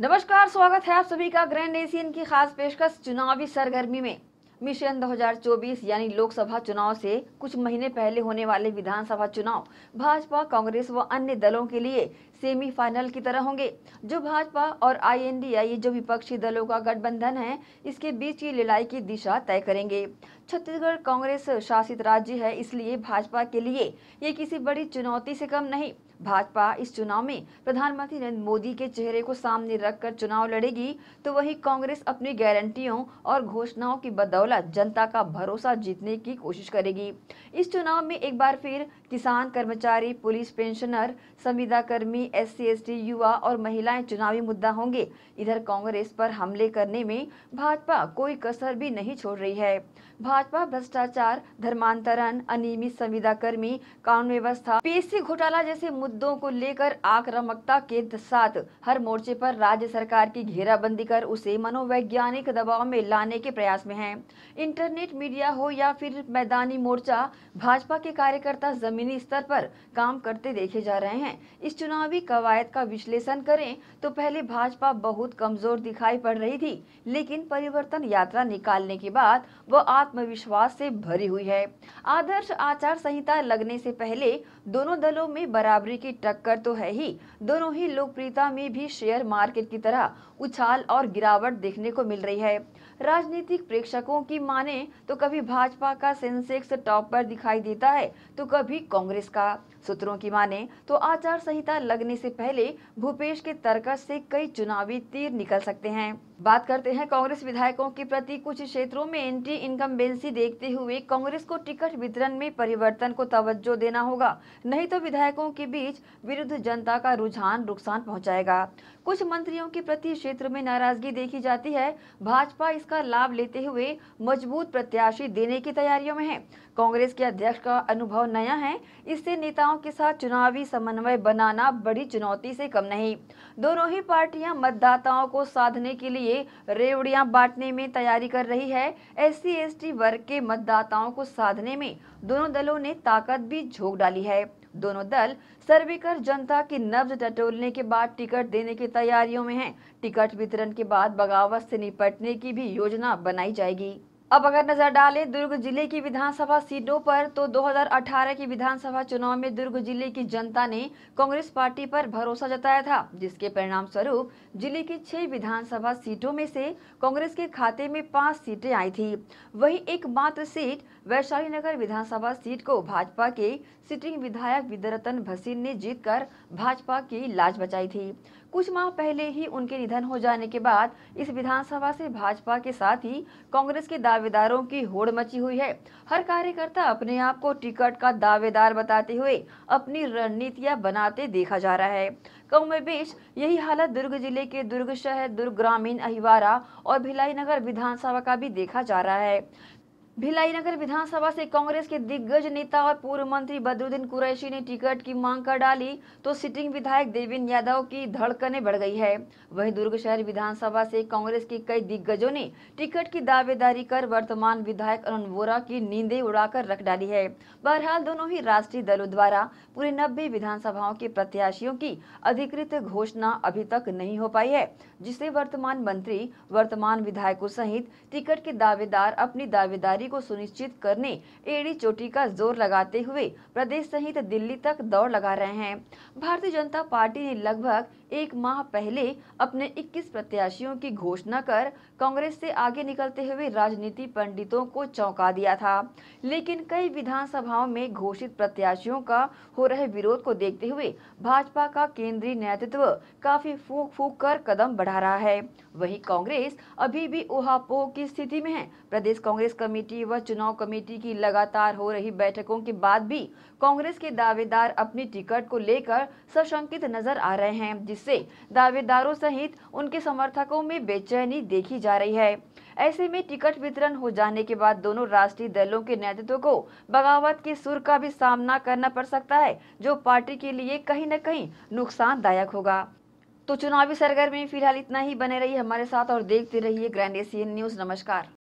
नमस्कार स्वागत है आप सभी का ग्रैंड एशियन की खास पेशकश चुनावी सरगर्मी में मिशन 2024 यानी लोकसभा चुनाव से कुछ महीने पहले होने वाले विधानसभा चुनाव भाजपा कांग्रेस व अन्य दलों के लिए सेमीफाइनल की तरह होंगे जो भाजपा और आईएनडीआई जो विपक्षी दलों का गठबंधन है इसके बीच की लड़ाई की दिशा तय करेंगे छत्तीसगढ़ कांग्रेस शासित राज्य है इसलिए भाजपा के लिए ये किसी बड़ी चुनौती से कम नहीं भाजपा इस चुनाव में प्रधानमंत्री नरेंद्र मोदी के चेहरे को सामने रखकर चुनाव लड़ेगी तो वही कांग्रेस अपनी गारंटियों और घोषणाओं की बदौलत जनता का भरोसा जीतने की कोशिश करेगी इस चुनाव में एक बार फिर किसान कर्मचारी पुलिस पेंशनर कर्मी आदिवासी एस सी युवा और महिलाएं चुनावी मुद्दा होंगे इधर कांग्रेस पर हमले करने में भाजपा कोई कसर भी नहीं छोड़ रही है भाजपा भ्रष्टाचार धर्मांतरण अनियमित संविदा कर्मी कानून व्यवस्था पीएससी घोटाला जैसे मुद्दों को लेकर आक्रामकता के साथ हर मोर्चे पर राज्य सरकार की घेराबंदी कर उसे मनोवैज्ञानिक दबाव में लाने के प्रयास में है इंटरनेट मीडिया हो या फिर मैदानी मोर्चा भाजपा के कार्यकर्ता जमीनी स्तर पर काम करते देखे जा रहे हैं इस चुनावी चुनावी कवायद का विश्लेषण करें तो पहले भाजपा बहुत कमजोर दिखाई पड़ रही थी लेकिन परिवर्तन यात्रा निकालने के बाद वह आत्मविश्वास से भरी हुई है आदर्श आचार संहिता लगने से पहले दोनों दलों में बराबरी की टक्कर तो है ही दोनों ही लोकप्रियता में भी शेयर मार्केट की तरह उछाल और गिरावट देखने को मिल रही है राजनीतिक प्रेक्षकों की माने तो कभी भाजपा का सेंसेक्स टॉप पर दिखाई देता है तो कभी कांग्रेस का सूत्रों की माने तो आचार संहिता लगने लगने से पहले भूपेश के तरकश से कई चुनावी तीर निकल सकते हैं बात करते हैं कांग्रेस विधायकों के प्रति कुछ क्षेत्रों में एंटी इनकम्बेंसी देखते हुए कांग्रेस को टिकट वितरण में परिवर्तन को तवज्जो देना होगा नहीं तो विधायकों के बीच विरुद्ध जनता का रुझान नुकसान पहुंचाएगा कुछ मंत्रियों के प्रति क्षेत्र में नाराजगी देखी जाती है भाजपा इसका लाभ लेते हुए मजबूत प्रत्याशी देने की तैयारियों में है कांग्रेस के अध्यक्ष का अनुभव नया है इससे नेताओं के साथ चुनावी समन्वय बनाना बड़ी चुनौती से कम नहीं दोनों ही पार्टियां मतदाताओं को साधने के लिए लिए रेवड़ियां बांटने में तैयारी कर रही है एस सी वर्ग के मतदाताओं को साधने में दोनों दलों ने ताकत भी झोंक डाली है दोनों दल सर्वे कर जनता की नब्ज टटोलने के बाद टिकट देने की तैयारियों में हैं। टिकट वितरण के बाद बगावत से निपटने की भी योजना बनाई जाएगी अब अगर नजर डालें दुर्ग जिले की विधानसभा सीटों पर तो 2018 की विधानसभा चुनाव में दुर्ग जिले की जनता ने कांग्रेस पार्टी पर भरोसा जताया था जिसके परिणाम स्वरूप जिले की छह विधानसभा सीटों में से कांग्रेस के खाते में पांच सीटें आई थी वहीं एकमात्र सीट वैशाली नगर विधानसभा सीट को भाजपा के सिटिंग विधायक विद्यारतन भसीन ने जीत भाजपा की लाज बचाई थी कुछ माह पहले ही उनके निधन हो जाने के बाद इस विधानसभा से भाजपा के साथ ही कांग्रेस के दावेदारों की होड़ मची हुई है हर कार्यकर्ता अपने आप को टिकट का दावेदार बताते हुए अपनी रणनीतियां बनाते देखा जा रहा है कम में बीच यही हालत दुर्ग जिले के दुर्ग शहर दुर्ग ग्रामीण अहिवारा और भिलाई नगर विधानसभा का भी देखा जा रहा है भिलाई नगर विधानसभा से कांग्रेस के दिग्गज नेता और पूर्व मंत्री बदरुद्दीन कुरैशी ने टिकट की मांग कर डाली तो सिटिंग विधायक देवेंद्र यादव की धड़कने बढ़ गई है वहीं दुर्ग शहर विधानसभा से कांग्रेस के कई दिग्गजों ने टिकट की दावेदारी कर वर्तमान विधायक अरुण वोरा की नींदें उड़ाकर रख डाली है बहरहाल दोनों ही राष्ट्रीय दलों द्वारा पूरे नब्बे विधानसभाओं के प्रत्याशियों की अधिकृत घोषणा अभी तक नहीं हो पाई है जिससे वर्तमान मंत्री वर्तमान विधायकों सहित टिकट के दावेदार अपनी दावेदारी तैयारी को सुनिश्चित करने एडी चोटी का जोर लगाते हुए प्रदेश सहित दिल्ली तक दौड़ लगा रहे हैं भारतीय जनता पार्टी ने लगभग एक माह पहले अपने 21 प्रत्याशियों की घोषणा कर कांग्रेस से आगे निकलते हुए राजनीति पंडितों को चौंका दिया था लेकिन कई विधानसभाओं में घोषित प्रत्याशियों का हो रहे विरोध को देखते हुए भाजपा का केंद्रीय नेतृत्व काफी फूक फूक कर कदम बढ़ा रहा है वही कांग्रेस अभी भी उहापोह की स्थिति में है प्रदेश कांग्रेस कमेटी कमेटी व चुनाव कमेटी की लगातार हो रही बैठकों के बाद भी कांग्रेस के दावेदार अपनी टिकट को लेकर सशंकित नजर आ रहे हैं जिससे दावेदारों सहित उनके समर्थकों में बेचैनी देखी जा रही है ऐसे में टिकट वितरण हो जाने के बाद दोनों राष्ट्रीय दलों के नेतृत्व को बगावत के सुर का भी सामना करना पड़ सकता है जो पार्टी के लिए कहीं न कहीं नुकसानदायक होगा तो चुनावी सरगर्मी फिलहाल इतना ही बने रहिए हमारे साथ और देखते रहिए ग्रैंड एशियन न्यूज नमस्कार